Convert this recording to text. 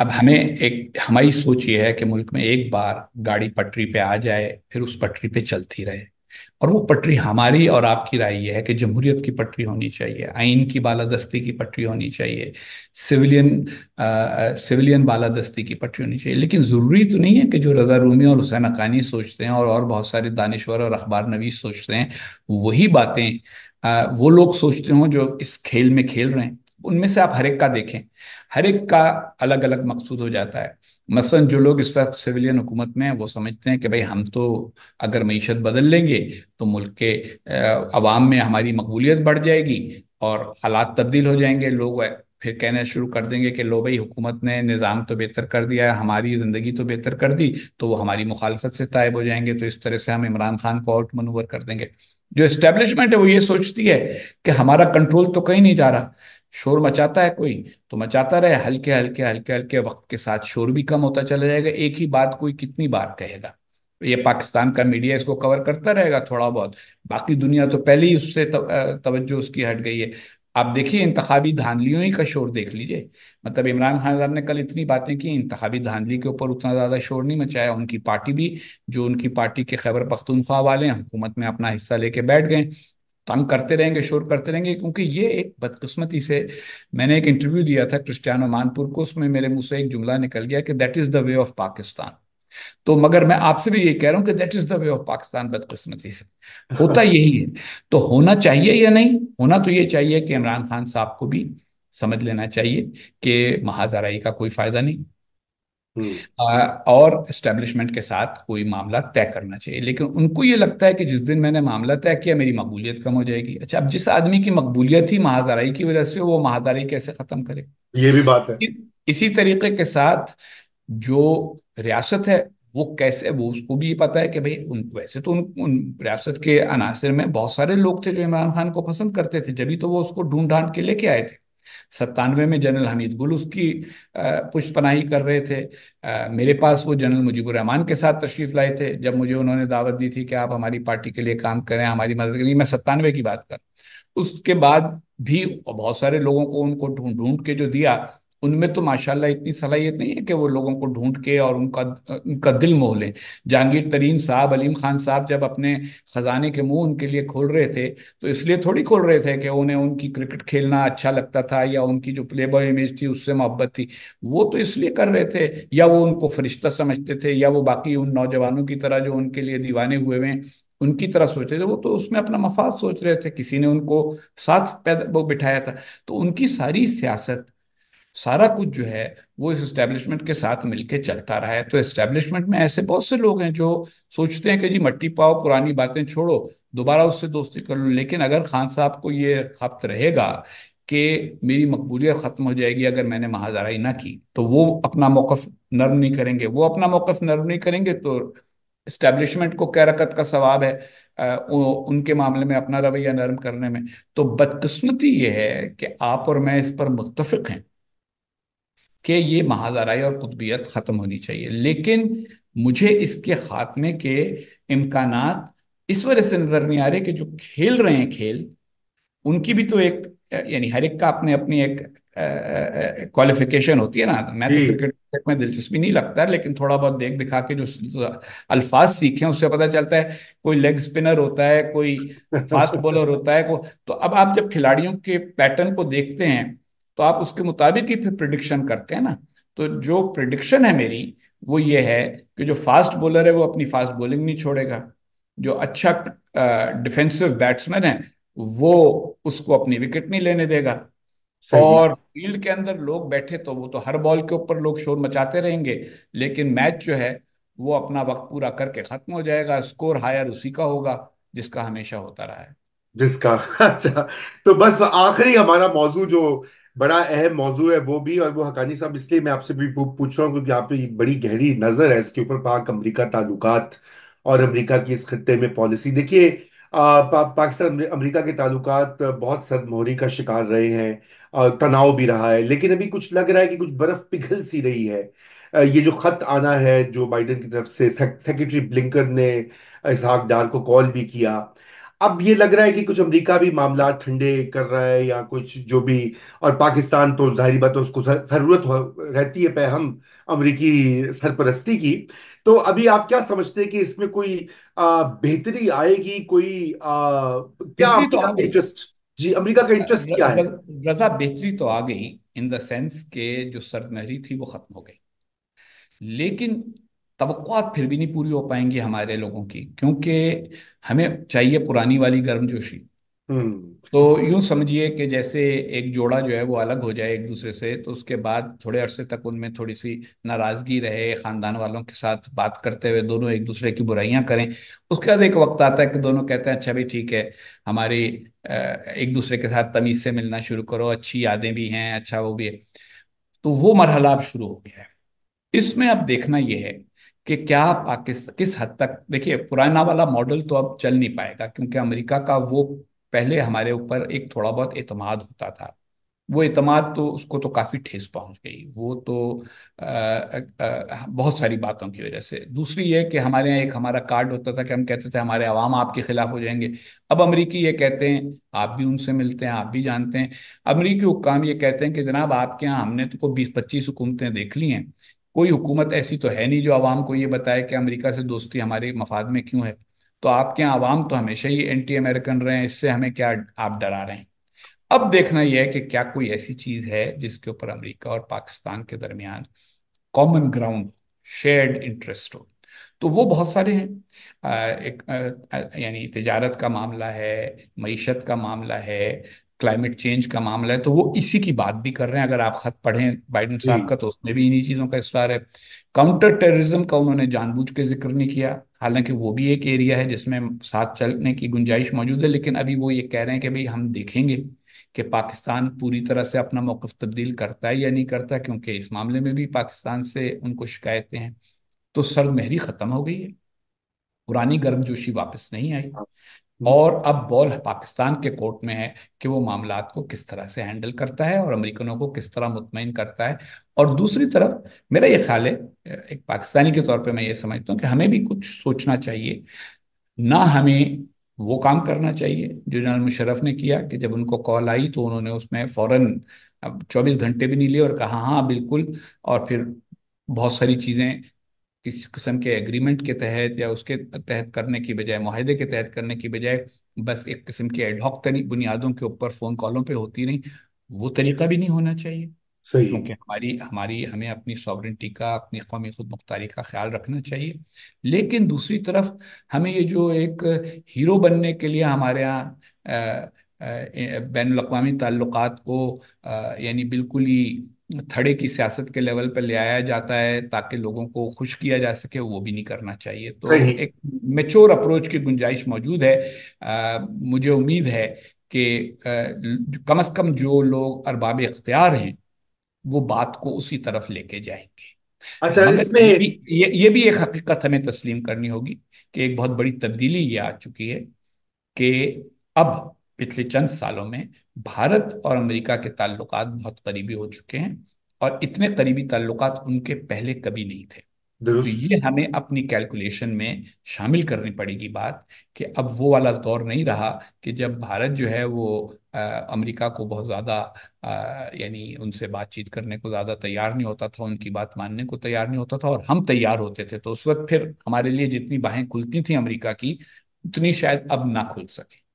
अब हमें एक हमारी सोच ये है कि मुल्क में एक बार गाड़ी पटरी पे आ जाए फिर उस पटरी पे चलती रहे और वो पटरी हमारी और आपकी राय ये है कि जमहूरियत की पटरी होनी चाहिए आइन की बालादस्ती की पटरी होनी चाहिए सिविलियन आ, सिविलियन बालादस्ती की पटरी होनी चाहिए लेकिन ज़रूरी तो नहीं है कि जो रजा रूमी और हुसैन अकानी सोचते हैं और और बहुत सारे दानश्वर और अखबार नवीस सोचते हैं वही बातें आ, वो लोग सोचते हों जो इस खेल में खेल रहे हैं उनमें से आप हर एक का देखें हर एक का अलग अलग मकसूद हो जाता है मसलन जो लोग इस वक्त सिविलियन हुकूमत में हैं वो समझते हैं कि भाई हम तो अगर मीशत बदल लेंगे तो मुल्क के अवाम में हमारी मकबूलियत बढ़ जाएगी और हालात तब्दील हो जाएंगे लोग फिर कहना शुरू कर देंगे कि लो भाई हुकूमत ने निज़ाम तो बेहतर कर दिया है हमारी ज़िंदगी तो बेहतर कर दी तो वो हमारी मुखालफत से तायब हो जाएंगे तो इस तरह से हम इमरान खान को आउट मनूवर कर देंगे जो इस्टेब्लिशमेंट है वो ये सोचती है कि हमारा कंट्रोल तो कहीं नहीं जा रहा शोर मचाता है कोई तो मचाता रहे हल्के हल्के हल्के हल्के वक्त के साथ शोर भी कम होता चला जाएगा एक ही बात कोई कितनी बार कहेगा ये पाकिस्तान का मीडिया इसको कवर करता रहेगा थोड़ा बहुत बाकी दुनिया तो पहले ही उससे तवज्जो उसकी हट गई है आप देखिए इंतबी धांधलियों ही का शोर देख लीजिए मतलब इमरान खान साहब ने कल इतनी बातें की इंतबी धांधली के ऊपर उतना ज़्यादा शोर नहीं मचाया उनकी पार्टी भी जो उनकी पार्टी के खैबर पख्तूनख्वा वाले हैं हुकूमत में अपना हिस्सा लेके बैठ गए तंग करते रहेंगे शोर करते रहेंगे क्योंकि ये एक बदकिस्मती से मैंने एक इंटरव्यू दिया था क्रिस्टियानो मानपुर को उसमें मेरे मुंह से एक जुमला निकल गया कि that is the way of Pakistan तो मगर मैं आपसे भी ये कह रहा हूं कि that is the way of Pakistan बदकिस्मती से होता यही है तो होना चाहिए या नहीं होना तो ये चाहिए कि इमरान खान साहब को भी समझ लेना चाहिए कि महाजाराई का कोई फायदा नहीं हम्म। और एस्टेब्लिशमेंट के साथ कोई मामला तय करना चाहिए लेकिन उनको ये लगता है कि जिस दिन मैंने मामला तय किया मेरी मकबूलियत कम हो जाएगी अच्छा अब जिस आदमी की मकबूलियत ही महादाराई की वजह से वो महादाराई कैसे खत्म करे ये भी बात है इसी तरीके के साथ जो रियासत है वो कैसे वो उसको भी पता है कि भाई उन वैसे तो उन, उन रियासत के अनासर में बहुत सारे लोग थे जो इमरान खान को पसंद करते थे जब तो वो उसको ढूंढ ढांड के लेके आए थे सत्तानवे में जनरल हमीद गुल उसकी पुष्पनाही कर रहे थे मेरे पास वो जनरल मुजीबुर रहमान के साथ तशरीफ लाए थे जब मुझे उन्होंने दावत दी थी कि आप हमारी पार्टी के लिए काम करें हमारी मदद करें मैं सत्तानवे की बात कर उसके बाद भी बहुत सारे लोगों को उनको ढूंढ ढूंढ के जो दिया उनमें तो माशाल्लाह इतनी सलाहियत नहीं है कि वो लोगों को ढूंढ के और उनका उनका दिल मोह लें जहांगीर तरीन साहब अलीम खान साहब जब अपने ख़जाने के मुंह उनके लिए खोल रहे थे तो इसलिए थोड़ी खोल रहे थे कि उन्हें उनकी क्रिकेट खेलना अच्छा लगता था या उनकी जो प्ले बॉय इमेज थी उससे मोहब्बत थी वो तो इसलिए कर रहे थे या वो उनको फरिश्ता समझते थे या वो बाकी उन नौजवानों की तरह जो उनके लिए दीवाने हुए हुए हैं उनकी तरह सोच रहे थे वो तो उसमें अपना मफाद सोच रहे थे किसी ने उनको साथ पैदा वो बिठाया था तो उनकी सारी सियासत सारा कुछ जो है वो इस इस्टेब्लिशमेंट के साथ मिलके चलता रहा है तो एस्टेब्लिशमेंट में ऐसे बहुत से लोग हैं जो सोचते हैं कि जी मट्टी पाओ पुरानी बातें छोड़ो दोबारा उससे दोस्ती कर लो लेकिन अगर खान साहब को ये खपत रहेगा कि मेरी मकबूलियत ख़त्म हो जाएगी अगर मैंने महाजाराई ना की तो वो अपना मौकफ नर्म नहीं करेंगे वो अपना मौकफ नर्म नहीं करेंगे तो इस्टेब्लिशमेंट को क्या रकत का सवाब है आ, उनके मामले में अपना रवैया नर्म करने में तो बदकस्मती ये है कि आप और मैं इस पर मुतफिक हैं कि ये महाजराई और कुतबियत ख़त्म होनी चाहिए लेकिन मुझे इसके खात्मे के इम्कान इस वजह से नज़र नहीं आ रहे कि जो खेल रहे हैं खेल उनकी भी तो एक यानी हर एक का अपने अपनी एक क्वालिफिकेशन होती है ना मैं तो क्रिकेट में दिलचस्पी नहीं लगता है लेकिन थोड़ा बहुत देख दिखा के जो, जो अल्फाज सीखे उससे पता चलता है कोई लेग स्पिनर होता है कोई फास्ट बॉलर होता है को तो अब आप जब खिलाड़ियों के पैटर्न को देखते हैं तो आप उसके मुताबिक ही फिर प्रिडिक्शन करते हैं ना तो जो प्रिडिक्शन है मेरी वो ये है कि जो फास्ट बॉलर है वो अपनी फास्ट बॉलिंग नहीं छोड़ेगा जो अच्छा डिफेंसिव बैट्समैन है वो उसको अपनी विकेट नहीं लेने देगा और फील्ड के अंदर लोग बैठे तो वो तो हर बॉल के ऊपर लोग शोर मचाते रहेंगे लेकिन मैच जो है वो अपना वक्त पूरा करके खत्म हो जाएगा स्कोर हायर उसी का होगा जिसका हमेशा होता रहा है जिसका अच्छा तो बस आखिरी हमारा मौजू जो बड़ा अहम मौजू है वो भी और वो हकानी साहब इसलिए मैं आपसे भी पूछ रहा हूँ क्योंकि आप बड़ी गहरी नज़र है इसके ऊपर पाक अमरीका ताल्लुक और अमरीका की इस खत्े में पॉलिसी देखिए पा, पाकिस्तान अमरीका के ताल्लुक बहुत सदमोहरी का शिकार रहे हैं तनाव भी रहा है लेकिन अभी कुछ लग रहा है कि कुछ बर्फ़ पिघल सी रही है ये जो खत आना है जो बाइडन की तरफ से सेक्रेटरी ब्लिंकन ने इसहाक डार को कॉल भी किया अब ये लग रहा है कि कुछ अमेरिका भी मामला ठंडे कर रहा है या कुछ जो भी और पाकिस्तान तो जाहिर बात है उसको ज़रूरत रहती है पे हम अमरीकी सरपरस्ती की तो अभी आप क्या समझते हैं कि इसमें कोई बेहतरी आएगी कोई तो आ, क्या तो इंटरेस्ट जी अमेरिका का इंटरेस्ट क्या है रजा बेहतरी तो आ गई इन द सेंस के जो सरनहरी थी वो खत्म हो गई लेकिन तो फिर भी नहीं पूरी हो पाएंगी हमारे लोगों की क्योंकि हमें चाहिए पुरानी वाली गर्मजोशी हम्म। तो यूं समझिए कि जैसे एक जोड़ा जो है वो अलग हो जाए एक दूसरे से तो उसके बाद थोड़े अरसे तक उनमें थोड़ी सी नाराजगी रहे खानदान वालों के साथ बात करते हुए दोनों एक दूसरे की बुराइयां करें उसके बाद एक वक्त आता है कि दोनों कहते हैं अच्छा भाई ठीक है हमारी एक दूसरे के साथ तमीज से मिलना शुरू करो अच्छी यादें भी हैं अच्छा वो भी है तो वो मरहला अब शुरू हो गया है इसमें अब देखना यह है कि क्या पाकिस्तान किस हद तक देखिए पुराना वाला मॉडल तो अब चल नहीं पाएगा क्योंकि अमेरिका का वो पहले हमारे ऊपर एक थोड़ा बहुत एतमाद होता था वो एतमाद तो उसको तो काफ़ी ठेस पहुंच गई वो तो आ, आ, बहुत सारी बातों की वजह से दूसरी ये कि हमारे यहाँ एक हमारा कार्ड होता था कि हम कहते थे हमारे आवाम आपके खिलाफ हो जाएंगे अब अमरीकी ये कहते हैं आप भी उनसे मिलते हैं आप भी जानते हैं अमरीकी हुकाम ये कहते हैं कि जनाब आपके यहाँ हमने तो को बीस पच्चीस हुकूमतें देख ली हैं कोई हुकूमत ऐसी तो है नहीं जो आवाम को ये बताए कि अमेरिका से दोस्ती हमारे मफाद में क्यों है तो आपके यहाँ आवाम तो हमेशा ही एंटी अमेरिकन रहे हैं इससे हमें क्या आप डरा रहे हैं अब देखना यह है कि क्या कोई ऐसी चीज है जिसके ऊपर अमेरिका और पाकिस्तान के दरमियान कॉमन ग्राउंड शेयर्ड इंटरेस्ट हो तो वो बहुत सारे हैं एक यानी तजारत का मामला है मीशत का मामला है क्लाइमेट चेंज का मामला है तो वो इसी की बात भी कर रहे हैं अगर आप खत पढ़ें बाइडन साहब का तो उसमें भी इन्हीं चीज़ों का इशार है काउंटर टेररिज्म का उन्होंने जानबूझ के जिक्र नहीं किया हालांकि वो भी एक एरिया है जिसमें साथ चलने की गुंजाइश मौजूद है लेकिन अभी वो ये कह रहे हैं कि भाई हम देखेंगे कि पाकिस्तान पूरी तरह से अपना मौकफ़ तब्दील करता है या नहीं करता क्योंकि इस मामले में भी पाकिस्तान से उनको शिकायतें हैं तो सरमहरी खत्म हो गई है पुरानी गर्मजोशी वापस नहीं आई हाँ। और अब बॉल पाकिस्तान के कोर्ट में है कि वो मामला को किस तरह से हैंडल करता है और अमेरिकनों को किस तरह मुतमिन करता है और दूसरी तरफ मेरा ये ख्याल है एक पाकिस्तानी के तौर पे मैं ये समझता हूँ कि हमें भी कुछ सोचना चाहिए ना हमें वो काम करना चाहिए जो जनरल मुशरफ ने किया कि जब उनको कॉल आई तो उन्होंने उसमें फ़ौरन अब चौबीस घंटे भी नहीं लिए और कहा हाँ बिल्कुल और फिर बहुत सारी चीज़ें किस किस्म के एग्रीमेंट के तहत या उसके तहत करने की बजाय माहदे के तहत करने की बजाय बस एक किस्म के एडहॉक बुनियादों के ऊपर फ़ोन कॉलों पे होती रही वो तरीका भी नहीं होना चाहिए सही क्योंकि हमारी हमारी हमें अपनी सॉवरेंटी का अपनी कौमी खुद मुख्तारी का ख्याल रखना चाहिए लेकिन दूसरी तरफ हमें ये जो एक हीरो बनने के लिए हमारे यहाँ बैन अवी ताल्लुकात को यानी बिल्कुल ही थड़े की सियासत के लेवल पर ले आया जाता है ताकि लोगों को खुश किया जा सके वो भी नहीं करना चाहिए तो एक मेच्योर अप्रोच की गुंजाइश मौजूद है आ, मुझे उम्मीद है कि कम अज कम जो लोग अरबाब इख्तियार हैं वो बात को उसी तरफ लेके जाएंगे अच्छा इसमें ये भी, ये, ये भी एक हकीकत हमें तस्लीम करनी होगी कि एक बहुत बड़ी तब्दीली ये आ चुकी है कि अब पिछले चंद सालों में भारत और अमेरिका के ताल्लुक बहुत करीबी हो चुके हैं और इतने करीबी ताल्लुक उनके पहले कभी नहीं थे तो ये हमें अपनी कैलकुलेशन में शामिल करनी पड़ेगी बात कि अब वो वाला दौर नहीं रहा कि जब भारत जो है वो आ, अमेरिका को बहुत ज़्यादा यानी उनसे बातचीत करने को ज़्यादा तैयार नहीं होता था उनकी बात मानने को तैयार नहीं होता था और हम तैयार होते थे तो उस वक्त फिर हमारे लिए जितनी बाहें खुलती थी अमरीका की उतनी शायद अब ना खुल सके